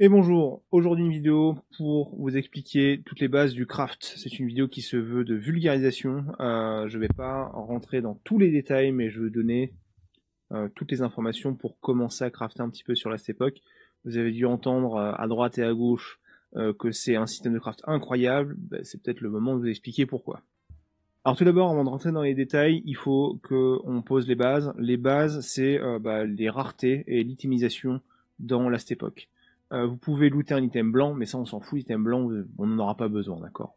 Et bonjour, aujourd'hui une vidéo pour vous expliquer toutes les bases du craft. C'est une vidéo qui se veut de vulgarisation, euh, je ne vais pas rentrer dans tous les détails mais je vais donner euh, toutes les informations pour commencer à crafter un petit peu sur la époque. Vous avez dû entendre euh, à droite et à gauche que c'est un système de craft incroyable, bah, c'est peut-être le moment de vous expliquer pourquoi. Alors tout d'abord, avant de rentrer dans les détails, il faut qu'on pose les bases. Les bases, c'est bah, les raretés et l'itimisation dans la euh, vous pouvez looter un item blanc, mais ça on s'en fout, item blanc, euh, on n'en aura pas besoin, d'accord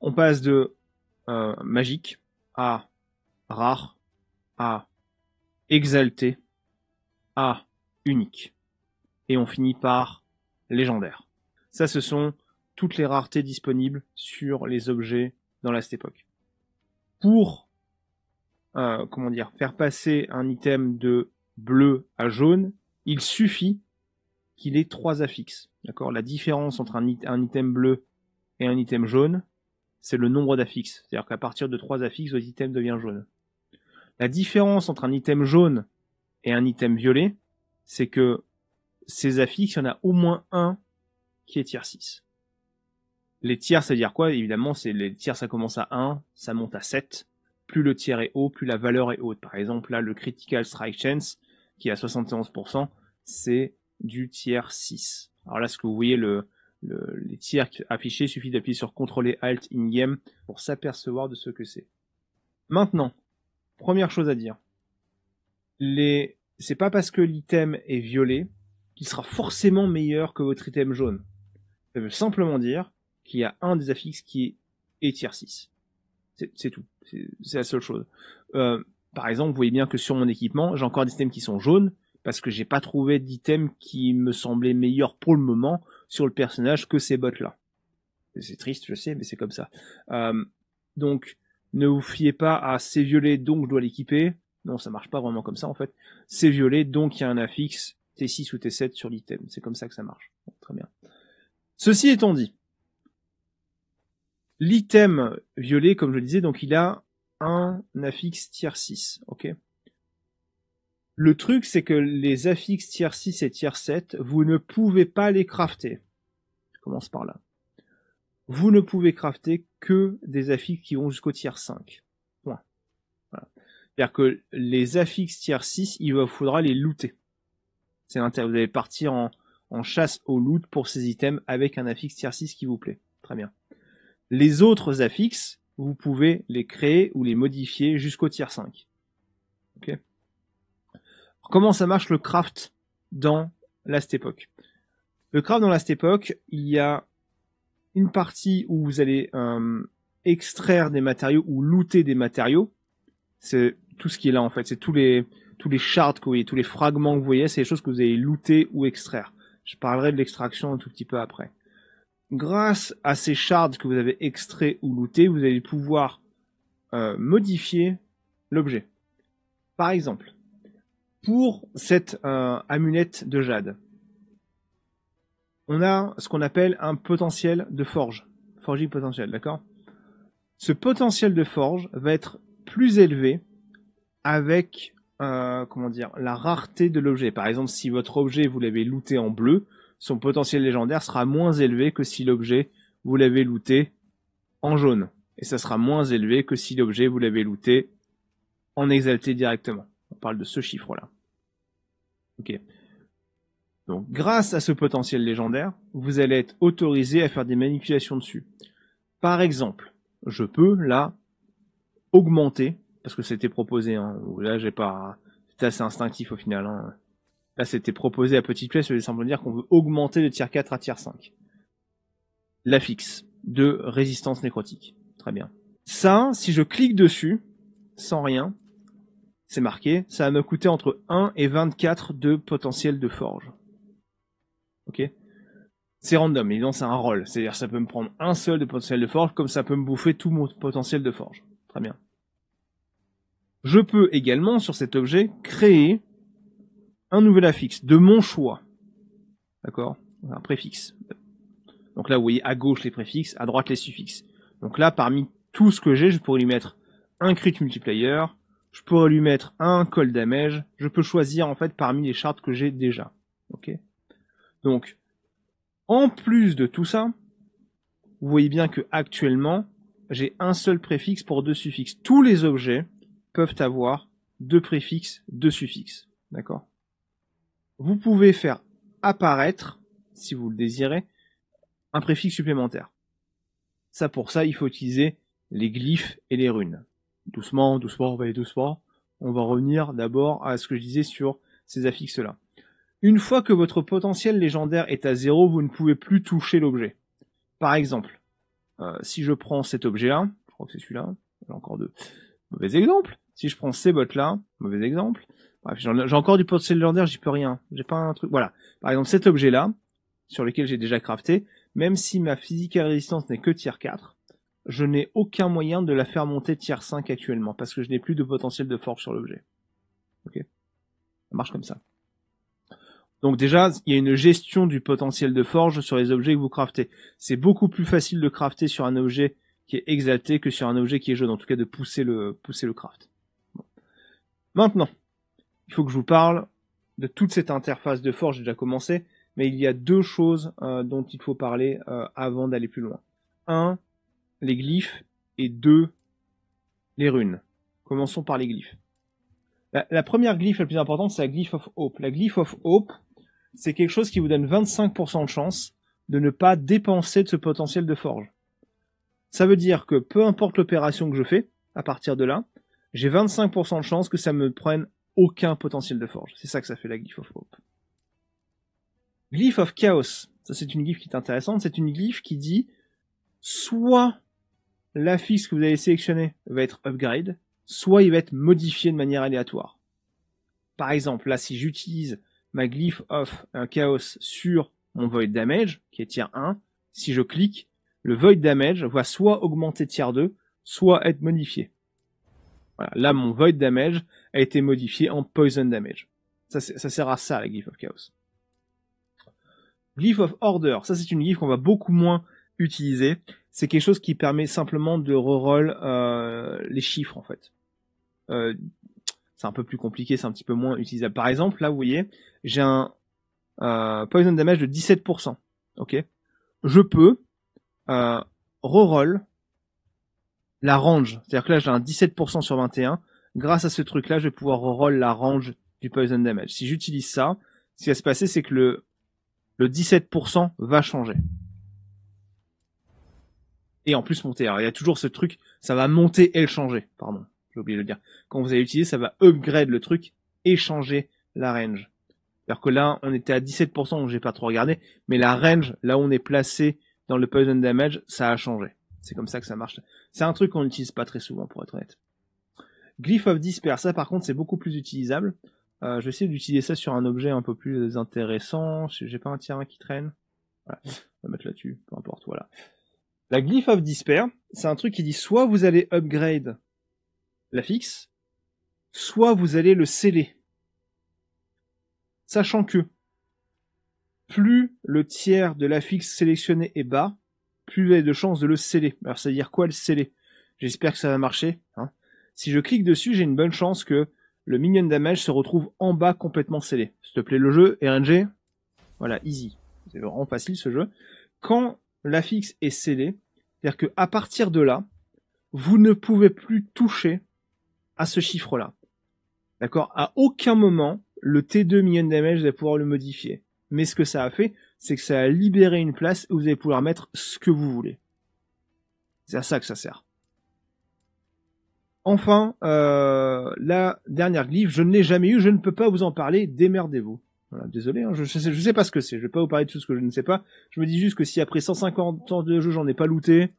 On passe de euh, magique à rare à exalté à unique. Et on finit par légendaire. Ça, ce sont toutes les raretés disponibles sur les objets dans la cette époque. Pour comment dire, faire passer un item de bleu à jaune, il suffit qu'il ait trois affixes. D'accord La différence entre un, item bleu et un item jaune, c'est le nombre d'affixes. C'est-à-dire qu'à partir de trois affixes, votre item devient jaune. La différence entre un item jaune et un item violet, c'est que ces affixes, il y en a au moins un qui est tiers 6. Les tiers, ça veut dire quoi Évidemment, c'est les tiers, ça commence à 1, ça monte à 7. Plus le tiers est haut, plus la valeur est haute. Par exemple, là, le critical strike chance, qui est à 71%, c'est du tiers 6. Alors là, ce que vous voyez, le, les tiers affichés, il suffit d'appuyer sur CTRL ALT in-game pour s'apercevoir de ce que c'est. Maintenant, première chose à dire. Les... C'est pas parce que l'item est violet qu'il sera forcément meilleur que votre item jaune. Ça veut simplement dire qu'il y a un des affixes qui est, tier 6. C'est tout. C'est la seule chose. Euh, par exemple, vous voyez bien que sur mon équipement, j'ai encore des items qui sont jaunes, parce que j'ai pas trouvé d'item qui me semblait meilleur pour le moment sur le personnage que ces bottes là. C'est triste, je sais, mais c'est comme ça. Euh, donc, ne vous fiez pas à c'est violet, donc je dois l'équiper. Non, ça marche pas vraiment comme ça en fait. C'est violet, donc il y a un affixe T6 ou T7 sur l'item. C'est comme ça que ça marche. très bien. Ceci étant dit, l'item violet, comme je le disais, donc il a un affixe tier 6. ok le truc, c'est que les affixes tier 6 et tier 7, vous ne pouvez pas les crafter. Je commence par là. Vous ne pouvez crafter que des affixes qui vont jusqu'au tier 5. Voilà. C'est-à-dire que les affixes tier 6, il va faudra les looter. C'est l'intérêt. Vous allez partir en, chasse au loot pour ces items avec un affixe tier 6 qui vous plaît. Très bien. Les autres affixes, vous pouvez les créer ou les modifier jusqu'au tier 5. Ok comment ça marche le craft dans Last Epoch. Le craft dans Last Epoch, il y a une partie où vous allez euh, extraire des matériaux ou looter des matériaux. C'est tout ce qui est là en fait, c'est tous les tous les shards que vous voyez, tous les fragments que vous voyez, c'est les choses que vous allez looter ou extraire. Je parlerai de l'extraction un tout petit peu après. Grâce à ces shards que vous avez extraits ou lootés, vous allez pouvoir euh, modifier l'objet. Par exemple, pour cette amunette euh, amulette de jade, on a ce qu'on appelle un potentiel de forge. Forging potentiel, d'accord Ce potentiel de forge va être plus élevé avec euh, comment dire la rareté de l'objet. Par exemple, si votre objet vous l'avez looté en bleu, son potentiel légendaire sera moins élevé que si l'objet vous l'avez looté en jaune. Et ça sera moins élevé que si l'objet vous l'avez looté en exalté directement parle de ce chiffre-là. Ok. Donc, grâce à ce potentiel légendaire, vous allez être autorisé à faire des manipulations dessus. Par exemple, je peux là augmenter parce que c'était proposé. Hein, là, j'ai pas. assez instinctif au final. Hein. Là, c'était proposé à petite pièce, ça veut simplement dire qu'on veut augmenter de tier 4 à tier 5. La fixe de résistance nécrotique. Très bien. Ça, si je clique dessus, sans rien, c'est marqué, ça va me coûter entre 1 et 24 de potentiel de forge. Ok C'est random, non, c'est un roll, c'est-à-dire ça peut me prendre un seul de potentiel de forge comme ça peut me bouffer tout mon potentiel de forge. Très bien. Je peux également sur cet objet créer un nouvel affixe de mon choix. D'accord Un préfixe. Donc là vous voyez à gauche les préfixes, à droite les suffixes. Donc là parmi tout ce que j'ai, je pourrais lui mettre un crit multiplayer, je pourrais lui mettre un col damage. Je peux choisir en fait parmi les chartes que j'ai déjà. Ok. Donc, en plus de tout ça, vous voyez bien que actuellement, j'ai un seul préfixe pour deux suffixes. Tous les objets peuvent avoir deux préfixes, deux suffixes. D'accord Vous pouvez faire apparaître, si vous le désirez, un préfixe supplémentaire. Ça pour ça, il faut utiliser les glyphes et les runes doucement, doucement, on va aller doucement. On va revenir d'abord à ce que je disais sur ces affixes-là. Une fois que votre potentiel légendaire est à zéro, vous ne pouvez plus toucher l'objet. Par exemple, euh, si je prends cet objet-là, je crois que c'est celui-là, j'ai encore deux. Mauvais exemple. Si je prends ces bottes-là, mauvais exemple. Bref, j'ai encore du potentiel légendaire, j'y peux rien. J'ai pas un truc. Voilà. Par exemple, cet objet-là, sur lequel j'ai déjà crafté, même si ma physique à résistance n'est que tier 4, je n'ai aucun moyen de la faire monter tier 5 actuellement, parce que je n'ai plus de potentiel de forge sur l'objet. Ok Ça marche comme ça. Donc déjà, il y a une gestion du potentiel de forge sur les objets que vous craftez. C'est beaucoup plus facile de crafter sur un objet qui est exalté que sur un objet qui est jaune, en tout cas de pousser le, pousser le craft. Maintenant, il faut que je vous parle de toute cette interface de forge déjà commencée, mais il y a deux choses euh, dont il faut parler euh, avant d'aller plus loin. Un, les glyphes et deux, les runes. Commençons par les glyphes. La, première glyphe la plus importante, c'est la glyphe of hope. La glyphe of hope, c'est quelque chose qui vous donne 25% de chance de ne pas dépenser de ce potentiel de forge. Ça veut dire que peu importe l'opération que je fais, à partir de là, j'ai 25% de chance que ça me prenne aucun potentiel de forge. C'est ça que ça fait la glyphe of hope. Glyphe of chaos. Ça, c'est une glyphe qui est intéressante. C'est une glyphe qui dit soit la fixe que vous avez sélectionner va être upgrade, soit il va être modifié de manière aléatoire. Par exemple, là, si j'utilise ma glyph of chaos sur mon void damage, qui est tier 1, si je clique, le void damage va soit augmenter tier 2, soit être modifié. Voilà. Là, mon void damage a été modifié en poison damage. Ça, ça sert à ça, la glyph of chaos. Glyph of order, ça c'est une glyph qu'on va beaucoup moins utiliser c'est quelque chose qui permet simplement de reroll euh, les chiffres en fait. Euh, c'est un peu plus compliqué, c'est un petit peu moins utilisable. Par exemple, là vous voyez, j'ai un euh, poison damage de 17%. Ok, je peux euh, reroll la range, c'est-à-dire que là j'ai un 17% sur 21. Grâce à ce truc-là, je vais pouvoir reroll la range du poison damage. Si j'utilise ça, ce qui va se passer, c'est que le le 17% va changer et en plus monter. Alors il y a toujours ce truc, ça va monter et le changer, pardon, j'ai oublié de le dire. Quand vous allez l'utiliser, ça va upgrade le truc et changer la range. Alors que là, on était à 17%, donc j'ai pas trop regardé, mais la range, là où on est placé dans le poison damage, ça a changé. C'est comme ça que ça marche. C'est un truc qu'on n'utilise pas très souvent, pour être honnête. Glyph of Despair, ça par contre, c'est beaucoup plus utilisable. Euh, je vais essayer d'utiliser ça sur un objet un peu plus intéressant. J'ai pas un terrain qui traîne. Voilà. On va mettre là-dessus, peu importe, voilà. La Glyph of Despair, c'est un truc qui dit soit vous allez upgrade la fixe, soit vous allez le sceller. Sachant que plus le tiers de la fixe sélectionnée est bas, plus vous avez de chances de le sceller. Alors ça veut dire quoi le sceller J'espère que ça va marcher. Hein. Si je clique dessus, j'ai une bonne chance que le minion damage se retrouve en bas complètement scellé. S'il te plaît, le jeu, RNG, voilà, easy. C'est vraiment facile ce jeu. Quand fixe est scellé. C'est-à-dire qu'à partir de là, vous ne pouvez plus toucher à ce chiffre-là. D'accord À aucun moment, le T2 million damage, vous allez pouvoir le modifier. Mais ce que ça a fait, c'est que ça a libéré une place où vous allez pouvoir mettre ce que vous voulez. C'est à ça que ça sert. Enfin, euh, la dernière glyphe, je ne l'ai jamais eu, je ne peux pas vous en parler, démerdez-vous désolé, hein, je, sais, sais pas ce que c'est, je vais pas vous parler de tout ce que je ne sais pas. Je me dis juste que si après 150 ans de jeu, j'en ai pas looté,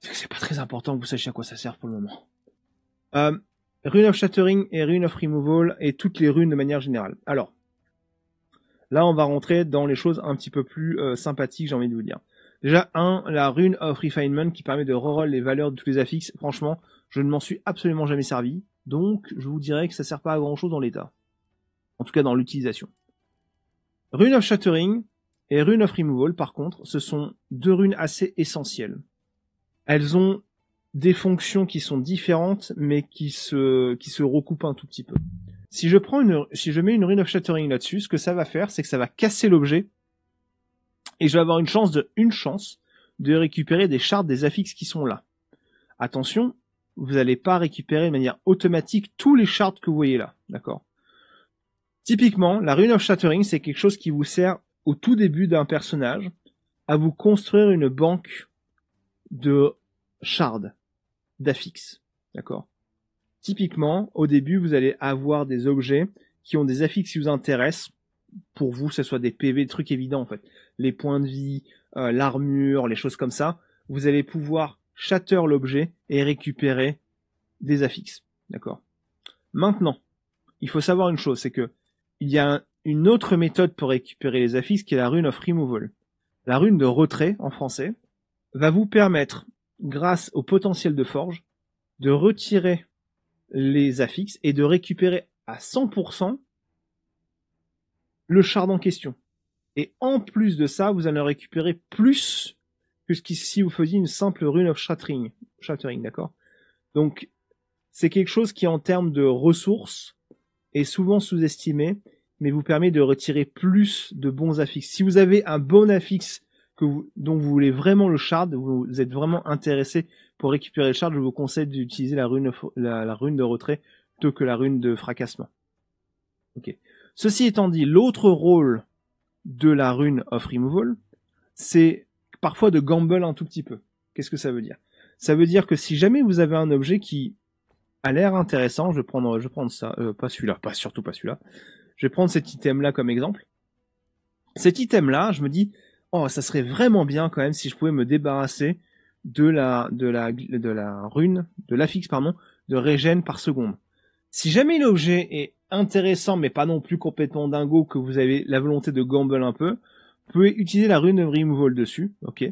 c'est que c'est pas très important que vous sachiez à quoi ça sert pour le moment. Euh, rune of Shattering et Rune of Removal et toutes les runes de manière générale. Alors, là on va rentrer dans les choses un petit peu plus euh, sympathiques, j'ai envie de vous dire. Déjà, un, la rune of refinement qui permet de reroll les valeurs de tous les affixes. Franchement, je ne m'en suis absolument jamais servi. Donc, je vous dirais que ça sert pas à grand chose dans l'état en tout cas dans l'utilisation. Rune of Shattering et Rune of Removal, par contre, ce sont deux runes assez essentielles. Elles ont des fonctions qui sont différentes, mais qui se, qui se recoupent un tout petit peu. Si je prends une, si je mets une Rune of Shattering là-dessus, ce que ça va faire, c'est que ça va casser l'objet, et je vais avoir une chance de, une chance, de récupérer des shards des affixes qui sont là. Attention, vous n'allez pas récupérer de manière automatique tous les shards que vous voyez là, d'accord Typiquement, la rune of shattering, c'est quelque chose qui vous sert au tout début d'un personnage à vous construire une banque de shards, d'affixes. D'accord Typiquement, au début, vous allez avoir des objets qui ont des affixes qui vous intéressent. Pour vous, que ce soit des PV, des trucs évidents en fait. Les points de vie, euh, l'armure, les choses comme ça. Vous allez pouvoir shatter l'objet et récupérer des affixes. D'accord Maintenant, il faut savoir une chose, c'est que il y a une autre méthode pour récupérer les affixes qui est la rune of removal. La rune de retrait en français va vous permettre, grâce au potentiel de forge, de retirer les affixes et de récupérer à 100% le shard en question. Et en plus de ça, vous allez récupérer plus que ce qui, si vous faisiez une simple rune of shattering. Shattering, d'accord? Donc, c'est quelque chose qui, en termes de ressources, souvent sous-estimé, mais vous permet de retirer plus de bons affixes. Si vous avez un bon affixe que vous, dont vous voulez vraiment le shard, vous êtes vraiment intéressé pour récupérer le shard, je vous conseille d'utiliser la rune, la, rune de retrait plutôt que la rune de fracassement. Ok. Ceci étant dit, l'autre rôle de la rune of removal, c'est parfois de gamble un tout petit peu. Qu'est-ce que ça veut dire Ça veut dire que si jamais vous avez un objet qui a l'air intéressant, je vais prendre, je vais ça, euh, pas celui-là, pas surtout pas celui-là. Je vais prendre cet item-là comme exemple. Cet item-là, je me dis, oh, ça serait vraiment bien quand même si je pouvais me débarrasser de la, de la, de la rune, de l'affixe, pardon, de régène par seconde. Si jamais l'objet est intéressant, mais pas non plus complètement dingo, que vous avez la volonté de gamble un peu, vous pouvez utiliser la rune de removal dessus, ok.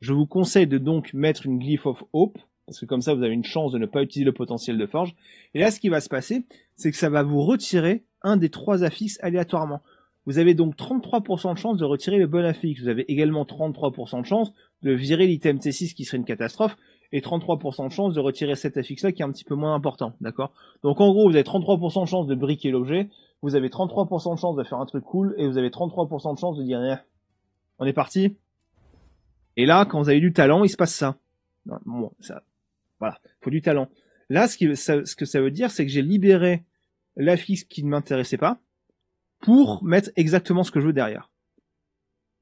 Je vous conseille de donc mettre une Glyph of Hope, parce que comme ça, vous avez une chance de ne pas utiliser le potentiel de forge. Et là, ce qui va se passer, c'est que ça va vous retirer un des trois affixes aléatoirement. Vous avez donc 33% de chance de retirer le bon affixe. Vous avez également 33% de chance de virer l'item T6 qui serait une catastrophe. Et 33% de chance de retirer cet affixe-là qui est un petit peu moins important. D'accord Donc en gros, vous avez 33% de chance de briquer l'objet. Vous avez 33% de chance de faire un truc cool. Et vous avez 33% de chance de dire, eh, on est parti. Et là, quand vous avez du talent, il se passe ça. ça, voilà, faut du talent. Là, ce, ce que ça veut dire, c'est que j'ai libéré l'affiche qui ne m'intéressait pas pour mettre exactement ce que je veux derrière.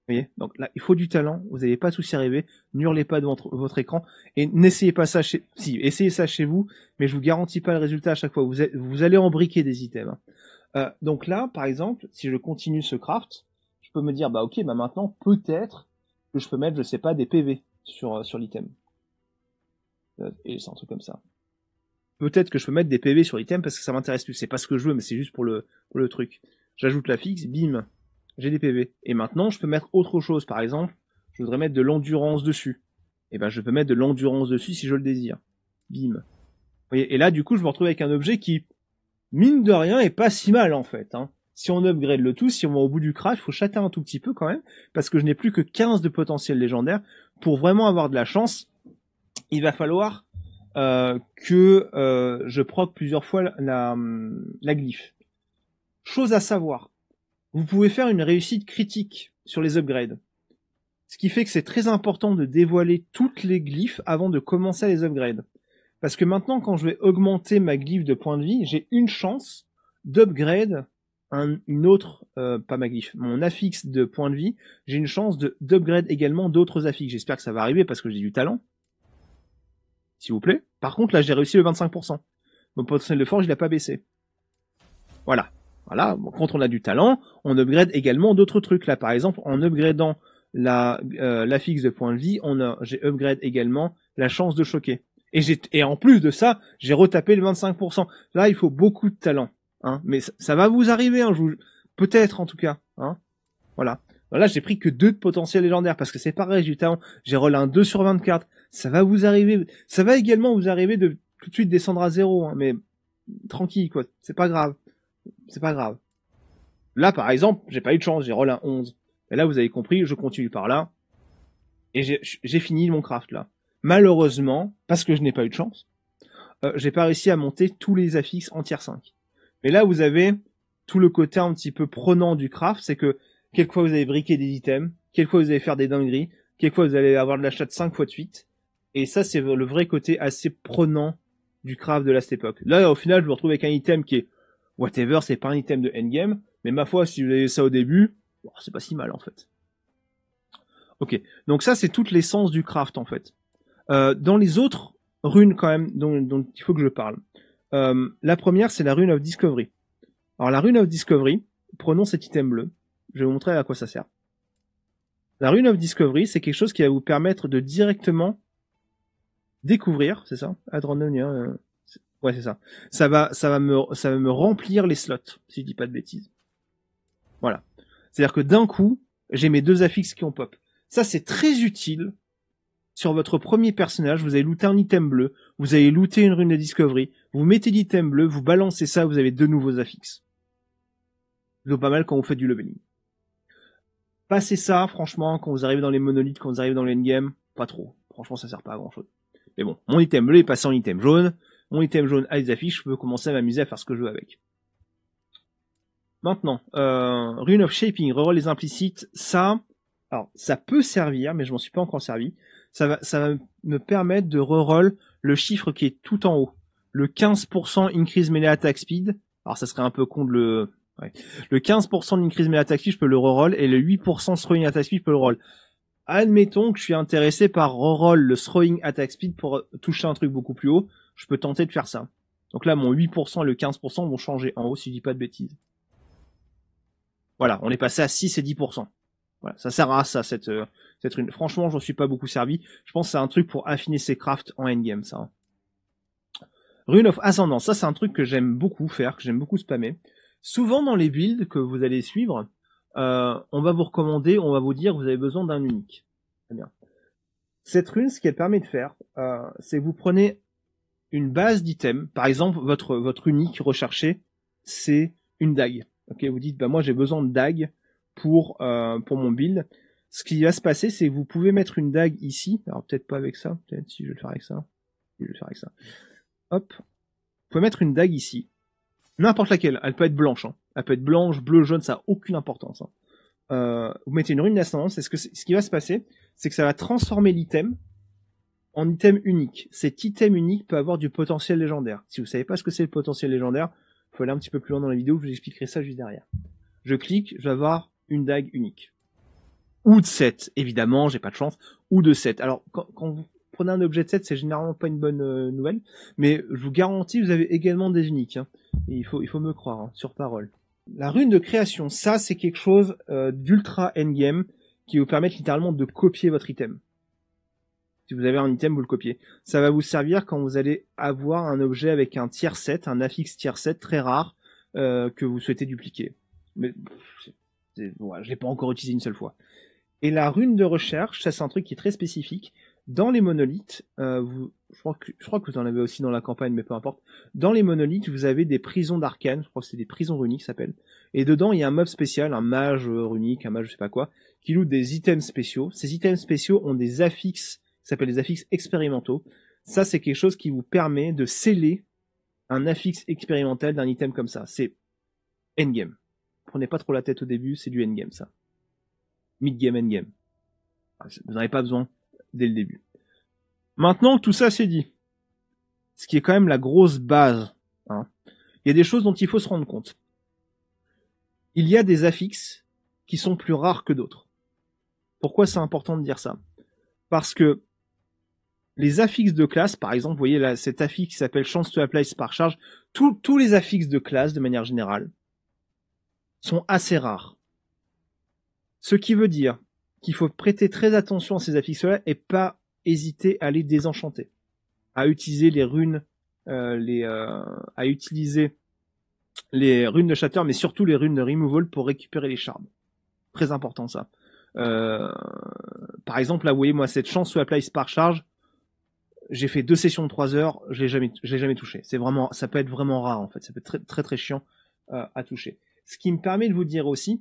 Vous voyez Donc là, il faut du talent, vous n'avez pas tous y arriver, n'hurlez pas devant votre écran et n'essayez pas ça chez si, essayez ça chez vous, mais je vous garantis pas le résultat à chaque fois. Vous, allez vous allez embriquer des items. Euh, donc là, par exemple, si je continue ce craft, je peux me dire bah OK, bah maintenant peut-être que je peux mettre je sais pas des PV sur euh, sur l'item. Euh, et c'est un truc comme ça. Peut-être que je peux mettre des PV sur l'item parce que ça m'intéresse plus. C'est pas ce que je veux, mais c'est juste pour le, truc. J'ajoute la fixe, bim, j'ai des PV. Et maintenant, je peux mettre autre chose. Par exemple, je voudrais mettre de l'endurance dessus. Et eh ben, je peux mettre de l'endurance dessus si je le désire. Bim. et là, du coup, je me retrouve avec un objet qui, mine de rien, est pas si mal en fait. Hein. Si on upgrade le tout, si on va au bout du crash, faut châter un tout petit peu quand même, parce que je n'ai plus que 15 de potentiel légendaire pour vraiment avoir de la chance il va falloir euh, que euh, je proc plusieurs fois la, la, glyphe. Chose à savoir, vous pouvez faire une réussite critique sur les upgrades. Ce qui fait que c'est très important de dévoiler toutes les glyphes avant de commencer les upgrades. Parce que maintenant, quand je vais augmenter ma glyphe de points de vie, j'ai une chance d'upgrade un, une autre, euh, pas ma glyphe, mon affixe de points de vie. J'ai une chance d'upgrade également d'autres affixes. J'espère que ça va arriver parce que j'ai du talent s'il vous plaît. Par contre, là, j'ai réussi le 25%. Mon potentiel de forge, il n'a pas baissé. Voilà. Voilà. Quand on a du talent, on upgrade également d'autres trucs. Là, par exemple, en upgradant la, euh, la fixe de points de vie, on j'ai upgrade également la chance de choquer. Et en plus de ça, j'ai retapé le 25%. Là, il faut beaucoup de talent, hein. Mais ça, va vous arriver un hein. Peut-être, en tout cas, hein. Voilà. là, j'ai pris que deux de potentiel parce que c'est pareil, j'ai du talent. J'ai relé un 2 sur 24 ça va vous arriver, ça va également vous arriver de tout de suite descendre à zéro, hein, mais tranquille quoi, c'est pas grave, c'est pas grave. Là par exemple, j'ai pas eu de chance, j'ai roll un 11. Et là vous avez compris, je continue par là et j'ai fini mon craft là. Malheureusement, parce que je n'ai pas eu de chance, euh, j'ai pas réussi à monter tous les affixes en tier 5. Mais là vous avez tout le côté un petit peu prenant du craft, c'est que quelquefois vous allez briquer des items, quelquefois vous allez faire des dingueries, quelquefois vous allez avoir de l'achat de 5 fois de suite, et ça, c'est le vrai côté assez prenant du craft de la époque. Là, au final, je me retrouve avec un item qui est whatever, c'est pas un item de endgame, mais ma foi, si vous avez ça au début, oh, c'est pas si mal en fait. Ok, donc ça, c'est toute l'essence du craft en fait. Euh, dans les autres runes quand même dont, il faut que je parle, euh, la première, c'est la rune of discovery. Alors la rune of discovery, prenons cet item bleu, je vais vous montrer à quoi ça sert. La rune of discovery, c'est quelque chose qui va vous permettre de directement découvrir, c'est ça, Adrenonia. Euh, ouais, c'est ça. Ça va, ça va me, ça va me remplir les slots, si je dis pas de bêtises. Voilà. C'est-à-dire que d'un coup, j'ai mes deux affixes qui ont pop. Ça, c'est très utile. Sur votre premier personnage, vous avez looté un item bleu, vous avez looté une rune de discovery, vous mettez l'item bleu, vous balancez ça, vous avez deux nouveaux affixes. c'est pas mal quand vous faites du leveling. Passez ça, franchement, quand vous arrivez dans les monolithes, quand vous arrivez dans l'endgame, pas trop. Franchement, ça sert pas à grand chose. Mais bon, mon item bleu est passé en item jaune. Mon item jaune a des affiches, je peux commencer à m'amuser à faire ce que je veux avec. Maintenant, euh, Rune of Shaping, reroll les implicites, ça, alors ça peut servir, mais je m'en suis pas encore servi. Ça va, ça va me permettre de reroll le chiffre qui est tout en haut, le 15% increase melee attack speed. Alors ça serait un peu con de le, le 15% increase melee attack speed, je peux le reroll et le 8% throwing attack speed, je peux le roll admettons que je suis intéressé par reroll le throwing attack speed pour toucher un truc beaucoup plus haut, je peux tenter de faire ça. Donc là, mon 8% et le 15% vont changer en haut si je dis pas de bêtises. Voilà, on est passé à 6 et 10%. Voilà, ça sert à ça, cette, euh, cette rune. Franchement, j'en suis pas beaucoup servi. Je pense que c'est un truc pour affiner ses crafts en endgame, ça. Hein. Rune of Ascendance, ça c'est un truc que j'aime beaucoup faire, que j'aime beaucoup spammer. Souvent dans les builds que vous allez suivre, euh, on va vous recommander, on va vous dire, vous avez besoin d'un unique. bien. Cette rune, ce qu'elle permet de faire, euh, c'est vous prenez une base d'items. Par exemple, votre votre unique recherché, c'est une dague. Ok, vous dites, bah moi j'ai besoin de dague pour euh, pour mon build. Ce qui va se passer, c'est que vous pouvez mettre une dague ici. Alors peut-être pas avec ça. Peut-être si je vais le faire avec ça. Je le avec ça. Hop. Vous pouvez mettre une dague ici. N'importe laquelle. Elle peut être blanche. Hein elle peut être blanche, bleu, jaune, ça n'a aucune importance. Hein. Euh, vous mettez une rune d'ascendance, ce, que ce qui va se passer, c'est que ça va transformer l'item en item unique. Cet item unique peut avoir du potentiel légendaire. Si vous ne savez pas ce que c'est le potentiel légendaire, il faut aller un petit peu plus loin dans la vidéo, je vous expliquerai ça juste derrière. Je clique, je vais avoir une dague unique. Ou de 7, évidemment, j'ai pas de chance, ou de 7. Alors, quand, vous prenez un objet de 7, c'est généralement pas une bonne euh, nouvelle, mais je vous garantis, vous avez également des uniques. Hein. Et il, faut, il faut me croire, hein, sur parole. La rune de création, ça c'est quelque chose euh, d'ultra endgame qui vous permet littéralement de copier votre item. Si vous avez un item, vous le copiez. Ça va vous servir quand vous allez avoir un objet avec un tier 7, un affixe tier 7 très rare euh, que vous souhaitez dupliquer. Mais je ne je l'ai pas encore utilisé une seule fois. Et la rune de recherche, ça c'est un truc qui est très spécifique. Dans les monolithes, euh, je, crois que, vous en avez aussi dans la campagne, mais peu importe. Dans les monolithes, vous avez des prisons d'arcane, je crois que c'est des prisons runiques, ça s'appelle. Et dedans, il y a un mob spécial, un mage runique, un mage je sais pas quoi, qui loue des items spéciaux. Ces items spéciaux ont des affixes, ça s'appelle des affixes expérimentaux. Ça, c'est quelque chose qui vous permet de sceller un affixe expérimental d'un item comme ça. C'est endgame. Prenez pas trop la tête au début, c'est du endgame ça. Midgame, endgame. Vous n'en avez pas besoin dès le début. Maintenant tout ça c'est dit, ce qui est quand même la grosse base, hein. il y a des choses dont il faut se rendre compte. Il y a des affixes qui sont plus rares que d'autres. Pourquoi c'est important de dire ça Parce que les affixes de classe, par exemple, vous voyez là, cet affixe qui s'appelle chance to apply par charge, tous les affixes de classe, de manière générale, sont assez rares. Ce qui veut dire il faut prêter très attention à ces affixes-là et pas hésiter à les désenchanter, à utiliser les runes, euh, les, euh, à utiliser les runes de shatter, mais surtout les runes de removal pour récupérer les charmes Très important ça. Euh, par exemple, là, vous voyez, moi, cette chance sous place par charge, j'ai fait deux sessions de trois heures, je l'ai jamais, jamais touché. C'est vraiment, ça peut être vraiment rare, en fait. Ça peut être très, très, très chiant à toucher. Ce qui me permet de vous dire aussi,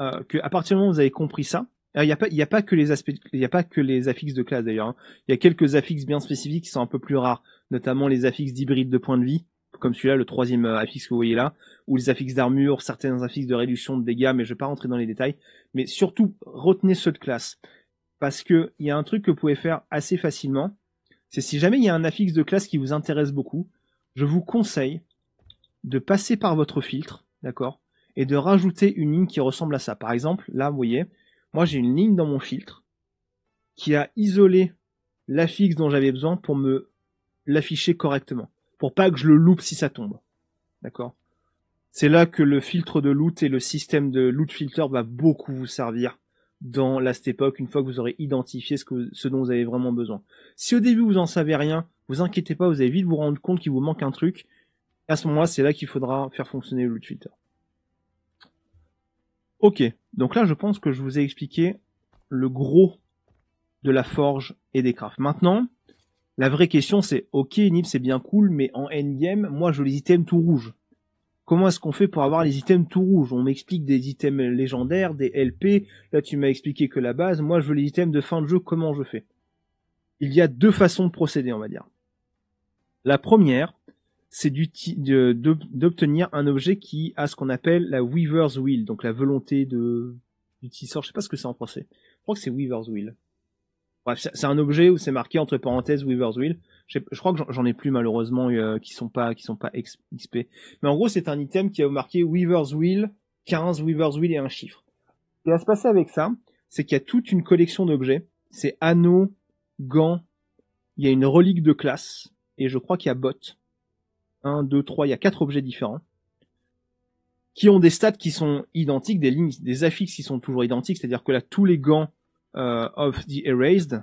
euh, que à partir du moment où vous avez compris ça, euh, il n'y a, pas, que les aspects, il n'y a pas que les affixes de classe d'ailleurs. Hein. Il y a quelques affixes bien spécifiques qui sont un peu plus rares, notamment les affixes d'hybride de point de vie, comme celui-là, le troisième euh, affixe que vous voyez là, ou les affixes d'armure, certains affixes de réduction de dégâts, mais je ne vais pas rentrer dans les détails. Mais surtout, retenez ceux de classe, parce que il y a un truc que vous pouvez faire assez facilement, c'est si jamais il y a un affixe de classe qui vous intéresse beaucoup, je vous conseille de passer par votre filtre, d'accord, et de rajouter une ligne qui ressemble à ça. Par exemple, là, vous voyez, moi j'ai une ligne dans mon filtre qui a isolé l'affixe dont j'avais besoin pour me l'afficher correctement, pour pas que je le loupe si ça tombe. D'accord C'est là que le filtre de loot et le système de loot filter va beaucoup vous servir dans Last Epoch une fois que vous aurez identifié ce, que ce dont vous avez vraiment besoin. Si au début vous en savez rien, vous inquiétez pas, vous allez vite vous rendre compte qu'il vous manque un truc. À ce moment-là, c'est là, là qu'il faudra faire fonctionner le loot filter. Ok, donc là je pense que je vous ai expliqué le gros de la forge et des crafts. Maintenant, la vraie question c'est, ok, Nib c'est bien cool, mais en endgame, moi je veux les items tout rouges. Comment est-ce qu'on fait pour avoir les items tout rouges On m'explique des items légendaires, des LP, là tu m'as expliqué que la base, moi je veux les items de fin de jeu, comment je fais Il y a deux façons de procéder, on va dire. La première, c'est d'obtenir un objet qui a ce qu'on appelle la Weaver's Will, donc la volonté de, du Je sais pas ce que c'est en français. Je crois que c'est Weaver's Will. Bref, c'est un objet où c'est marqué entre parenthèses Weaver's Will. Je, crois que j'en ai plus malheureusement euh, qui sont pas qui sont pas XP. Mais en gros, c'est un item qui a marqué Weaver's Will, 15 Weaver's Will et un chiffre. Ce qui va se passer avec ça, c'est qu'il y a toute une collection d'objets. C'est anneaux, gants, il y a une relique de classe et je crois qu'il y a bottes 1, 2, 3, il y a quatre objets différents qui ont des stats qui sont identiques, des lignes, des affixes qui sont toujours identiques, c'est-à-dire que là tous les gants euh, of the erased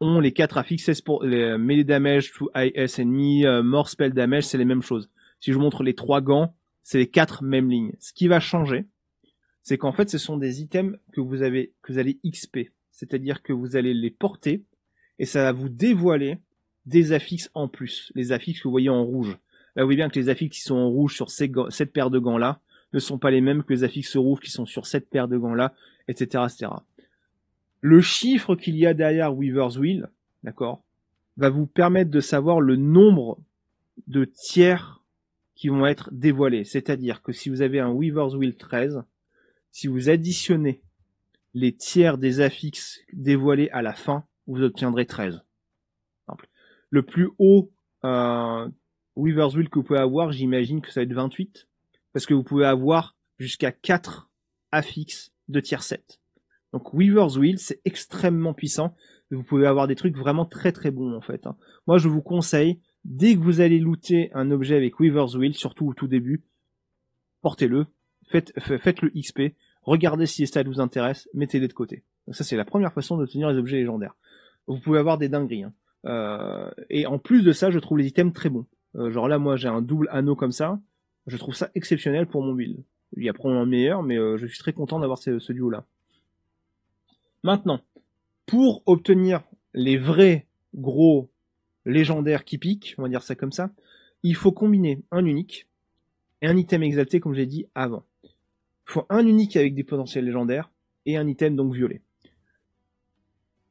ont les quatre affixes pour les euh, melee damage to IS enemy, euh, more spell damage, c'est les mêmes choses. Si je vous montre les trois gants, c'est les quatre mêmes lignes. Ce qui va changer, c'est qu'en fait ce sont des items que vous avez que vous allez XP, c'est-à-dire que vous allez les porter et ça va vous dévoiler des affixes en plus, les affixes que vous voyez en rouge vous bah voyez bien que les affixes qui sont en rouge sur cette paire de gants-là ne sont pas les mêmes que les affixes rouges qui sont sur cette paire de gants-là, etc., etc. Le chiffre qu'il y a derrière Weaver's Wheel, d'accord, va vous permettre de savoir le nombre de tiers qui vont être dévoilés. C'est-à-dire que si vous avez un Weaver's Wheel 13, si vous additionnez les tiers des affixes dévoilés à la fin, vous obtiendrez 13. Le plus haut euh, Wheel que vous pouvez avoir, j'imagine que ça va être 28, parce que vous pouvez avoir jusqu'à 4 affixes de tier 7. Donc Weaver's Wheel, c'est extrêmement puissant. Vous pouvez avoir des trucs vraiment très très bons en fait. Hein. Moi je vous conseille, dès que vous allez looter un objet avec Weaver's Wheel, surtout au tout début, portez-le, faites, faites le XP, regardez si les stats vous intéressent, mettez-les de côté. ça c'est la première façon d'obtenir les objets légendaires. Vous pouvez avoir des dingueries. Hein. Euh, et en plus de ça, je trouve les items très bons. Euh, genre là, moi, j'ai un double anneau comme ça. Je trouve ça exceptionnel pour mon build. Il y a probablement meilleur, mais euh, je suis très content d'avoir ce, duo-là. Maintenant, pour obtenir les vrais gros légendaires qui piquent, on va dire ça comme ça, il faut combiner un unique et un item exalté, comme j'ai dit avant. Il faut un unique avec des potentiels légendaires et un item donc violet.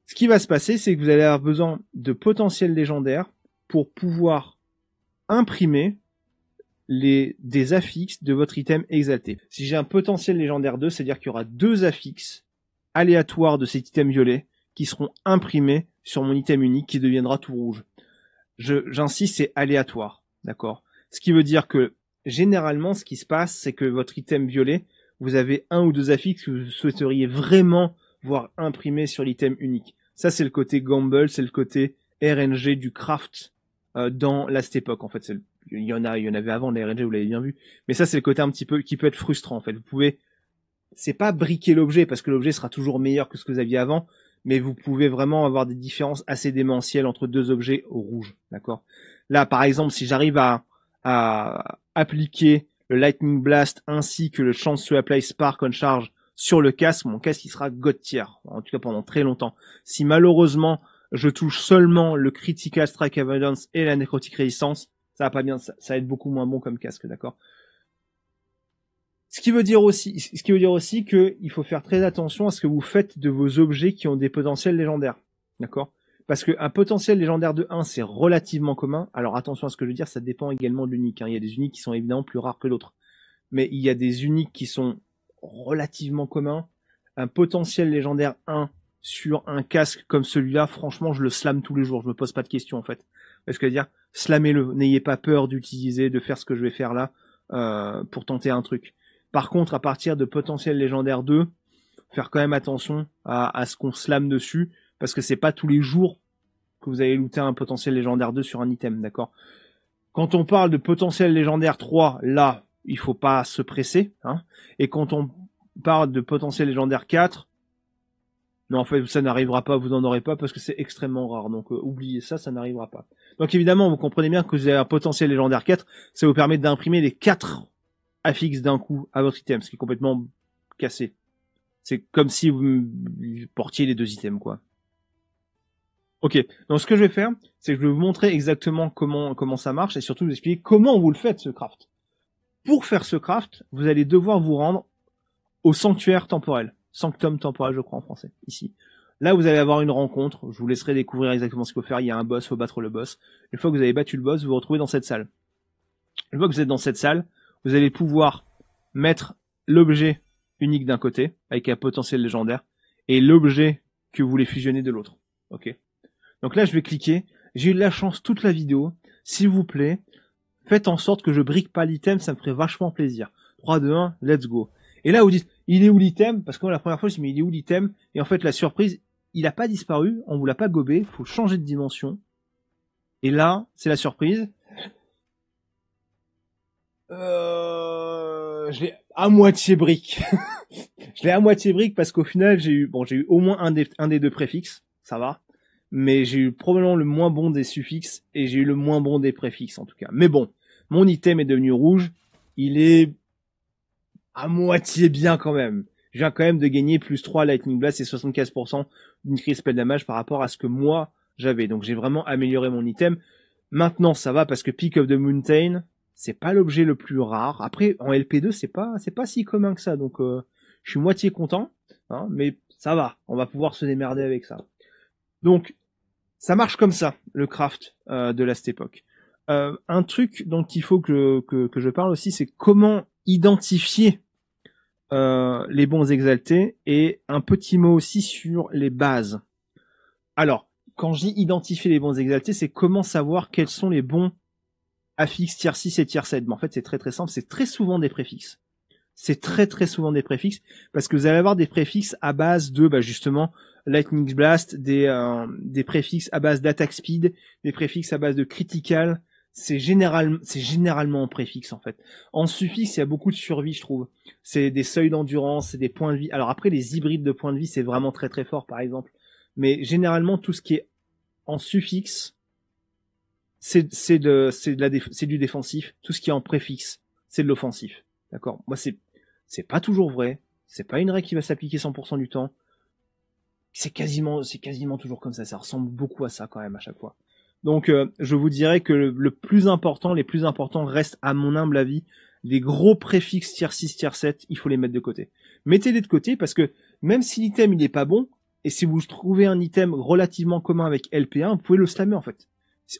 Ce qui va se passer, c'est que vous allez avoir besoin de potentiels légendaires pour pouvoir imprimer les, des affixes de votre item exalté. Si j'ai un potentiel légendaire 2, c'est-à-dire qu'il y aura deux affixes aléatoires de cet item violet qui seront imprimés sur mon item unique qui deviendra tout rouge. J'insiste, c'est aléatoire, d'accord Ce qui veut dire que généralement, ce qui se passe, c'est que votre item violet, vous avez un ou deux affixes que vous souhaiteriez vraiment voir imprimés sur l'item unique. Ça, c'est le côté gamble, c'est le côté RNG du craft euh, dans la, cette époque. En fait, il y en a, il y en avait avant les RNG, vous l'avez bien vu. Mais ça, c'est le côté un petit peu qui peut être frustrant. En fait, vous pouvez, c'est pas briquer l'objet parce que l'objet sera toujours meilleur que ce que vous aviez avant, mais vous pouvez vraiment avoir des différences assez démentielles entre deux objets rouges d'accord. Là, par exemple, si j'arrive à, à appliquer le Lightning Blast ainsi que le Chance to Apply Spark on Charge sur le casque, mon casque il sera god tier, en tout cas pendant très longtemps. Si malheureusement je touche seulement le Critical Strike Evidence et la Necrotic Resistance, ça va pas bien, ça, va être beaucoup moins bon comme casque, d'accord ce qui veut dire aussi, ce qui veut dire aussi que il faut faire très attention à ce que vous faites de vos objets qui ont des potentiels légendaires. D'accord? Parce un potentiel légendaire de 1, c'est relativement commun. Alors attention à ce que je veux dire, ça dépend également de l'unique. Hein. Il y a des uniques qui sont évidemment plus rares que d'autres. Mais il y a des uniques qui sont relativement communs. Un potentiel légendaire 1, sur un casque comme celui-là, franchement, je le slame tous les jours. Je me pose pas de questions en fait. Parce que dire, slamez-le. N'ayez pas peur d'utiliser, de faire ce que je vais faire là euh, pour tenter un truc. Par contre, à partir de potentiel légendaire 2, faire quand même attention à, ce qu'on slame dessus parce que c'est pas tous les jours que vous allez looter un potentiel légendaire 2 sur un item, d'accord Quand on parle de potentiel légendaire 3, là, il faut pas se presser. Hein et quand on parle de potentiel légendaire 4, non, en fait, ça n'arrivera pas, vous n'en aurez pas parce que c'est extrêmement rare. Donc, euh, oubliez ça, ça n'arrivera pas. Donc, évidemment, vous comprenez bien que vous avez un potentiel légendaire 4. Ça vous permet d'imprimer les 4 affixes d'un coup à votre item, ce qui est complètement cassé. C'est comme si vous portiez les deux items, quoi. Ok. Donc, ce que je vais faire, c'est que je vais vous montrer exactement comment, comment ça marche et surtout vous expliquer comment vous le faites, ce craft. Pour faire ce craft, vous allez devoir vous rendre au sanctuaire temporel. Sanctum Temporal, je crois, en français, ici. Là, vous allez avoir une rencontre. Je vous laisserai découvrir exactement ce qu'il faut faire. Il y a un boss, faut battre le boss. Une fois que vous avez battu le boss, vous vous retrouvez dans cette salle. Une fois que vous êtes dans cette salle, vous allez pouvoir mettre l'objet unique d'un côté, avec un potentiel légendaire, et l'objet que vous voulez fusionner de l'autre. Ok. Donc là, je vais cliquer. J'ai eu la chance toute la vidéo. S'il vous plaît, faites en sorte que je brique pas l'item, ça me ferait vachement plaisir. 3, 2, 1, let's go. Et là, vous dites, il est où l'item Parce que la première fois, je me suis dit, mais il est où l'item Et en fait, la surprise, il n'a pas disparu, on vous l'a pas gobé, faut changer de dimension. Et là, c'est la surprise. Euh, je l'ai à moitié brique. je l'ai à moitié brique parce qu'au final, j'ai eu, bon, j'ai eu au moins un un des deux préfixes, ça va. Mais j'ai eu probablement le moins bon des suffixes et j'ai eu le moins bon des préfixes en tout cas. Mais bon, mon item est devenu rouge. Il est à moitié bien quand même. Je viens quand même de gagner plus 3 Lightning Blast et 75% crise spell damage par rapport à ce que moi j'avais. Donc j'ai vraiment amélioré mon item. Maintenant ça va parce que Peak of the Mountain, c'est pas l'objet le plus rare. Après en LP2 c'est pas c'est pas si commun que ça. Donc euh, je suis moitié content, hein, mais ça va. On va pouvoir se démerder avec ça. Donc ça marche comme ça le craft euh, de la euh, un truc donc il faut que, que je parle aussi, c'est comment identifier euh, les bons exaltés et un petit mot aussi sur les bases. Alors, quand je dis identifier les bons exaltés, c'est comment savoir quels sont les bons affixes tier 6 et tier 7. en fait, c'est très très simple, c'est très souvent des préfixes. C'est très très souvent des préfixes parce que vous allez avoir des préfixes à base de bah, justement Lightning Blast, des, euh, des préfixes à base d'attack speed, des préfixes à base de critical, c'est généralement en préfixe en fait. En suffixe, il y a beaucoup de survie, je trouve. C'est des seuils d'endurance, c'est des points de vie. Alors après, les hybrides de points de vie, c'est vraiment très très fort, par exemple. Mais généralement, tout ce qui est en suffixe, c'est c'est de c'est la c'est du défensif. Tout ce qui est en préfixe, c'est de l'offensif. D'accord. Moi, c'est c'est pas toujours vrai. C'est pas une règle qui va s'appliquer 100% du temps. C'est quasiment c'est quasiment toujours comme ça. Ça ressemble beaucoup à ça quand même à chaque fois. Donc euh, je vous dirais que le, plus important, les plus importants restent à mon humble avis les gros préfixes tier 6, tier 7, il faut les mettre de côté. Mettez-les de côté parce que même si l'item il n'est pas bon, et si vous trouvez un item relativement commun avec LP1, vous pouvez le slammer en fait.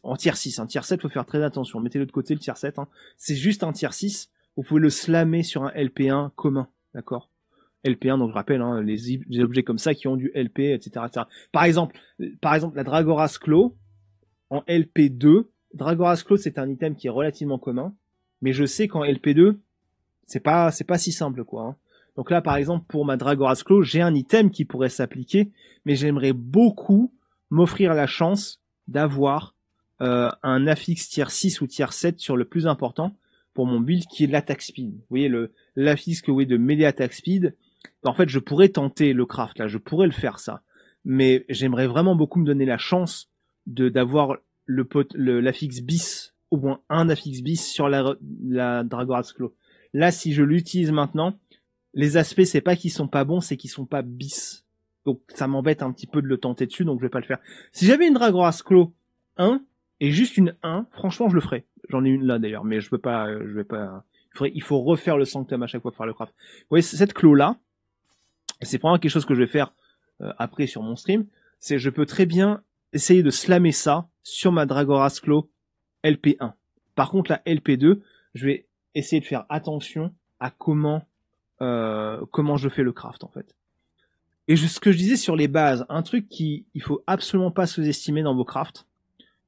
En tier 6, un hein. tier 7, faut faire très attention. Mettez-le de côté le tier 7, hein. c'est juste un tier 6, vous pouvez le slammer sur un LP1 commun, d'accord LP1, donc je rappelle, hein, les, objets comme ça qui ont du LP, etc., etc. Par exemple, par exemple, la Dragoras Claw, en LP2. Dragoras Claw, c'est un item qui est relativement commun, mais je sais qu'en LP2, c'est pas, c'est pas si simple, quoi. Hein. Donc là, par exemple, pour ma Dragoras Claw, j'ai un item qui pourrait s'appliquer, mais j'aimerais beaucoup m'offrir la chance d'avoir euh, un affix tier 6 ou tier 7 sur le plus important pour mon build qui est l'Attack speed. Vous voyez, le, l'affixe que vous voyez de melee attack speed. En fait, je pourrais tenter le craft, là, je pourrais le faire ça. Mais j'aimerais vraiment beaucoup me donner la chance de d'avoir le pot le, l'affixe bis au moins un affix bis sur la la Dragoras Claw. Là, si je l'utilise maintenant, les aspects c'est pas qu'ils sont pas bons, c'est qu'ils sont pas bis. Donc ça m'embête un petit peu de le tenter dessus, donc je vais pas le faire. Si j'avais une Dragoras Claw 1 et juste une 1, franchement je le ferais. J'en ai une là d'ailleurs, mais je peux pas, euh, je vais pas. Il, faut refaire le sanctum à chaque fois pour faire le craft. Vous voyez cette clo là, c'est probablement quelque chose que je vais faire euh, après sur mon stream. C'est je peux très bien essayer de slammer ça sur ma Dragoras Claw LP1. Par contre, la LP2, je vais essayer de faire attention à comment, euh, comment je fais le craft, en fait. Et ce que je disais sur les bases, un truc qui, il faut absolument pas sous-estimer dans vos crafts,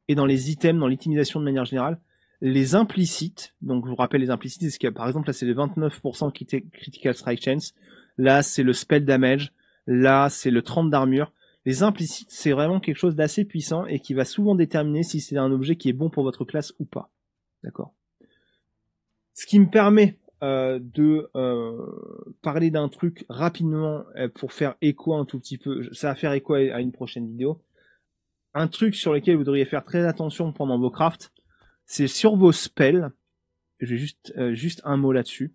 et dans les items, dans l'itimisation de manière générale, les implicites, donc je vous rappelle les implicites, c'est par exemple là c'est le 29% critical strike chance, là c'est le spell damage, là c'est le 30 d'armure, les implicites, c'est vraiment quelque chose d'assez puissant et qui va souvent déterminer si c'est un objet qui est bon pour votre classe ou pas. D'accord Ce qui me permet euh, de euh, parler d'un truc rapidement euh, pour faire écho un tout petit peu, ça va faire écho à une prochaine vidéo. Un truc sur lequel vous devriez faire très attention pendant vos crafts, c'est sur vos spells. J'ai juste, juste un mot là-dessus.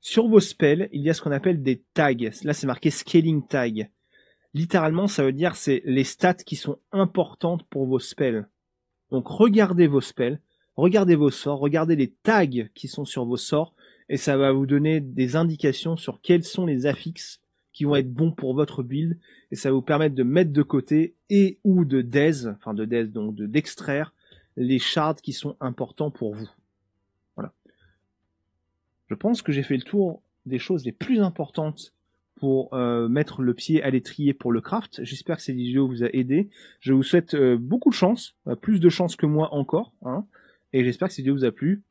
Sur vos spells, il y a ce qu'on appelle des tags. Là, c'est marqué scaling tag. Littéralement, ça veut dire c'est les stats qui sont importantes pour vos spells. Donc regardez vos spells, regardez vos sorts, regardez les tags qui sont sur vos sorts, et ça va vous donner des indications sur quels sont les affixes qui vont être bons pour votre build, et ça va vous permettre de mettre de côté et ou de daze, enfin de dez donc de d'extraire les shards qui sont importants pour vous. Voilà. Je pense que j'ai fait le tour des choses les plus importantes pour euh, mettre le pied à l'étrier pour le craft. J'espère que cette vidéo vous a aidé. Je vous souhaite euh, beaucoup de chance, euh, plus de chance que moi encore. Hein. et j'espère que cette vidéo vous a plu.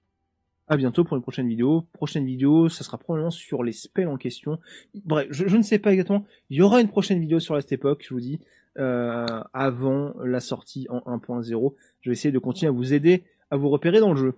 À bientôt pour une prochaine vidéo. Prochaine vidéo, ça sera probablement sur les spells en question. Bref, je, ne sais pas exactement. Il y aura une prochaine vidéo sur cette époque, je vous dis, avant la sortie en 1.0. Je vais essayer de continuer à vous aider à vous repérer dans le jeu.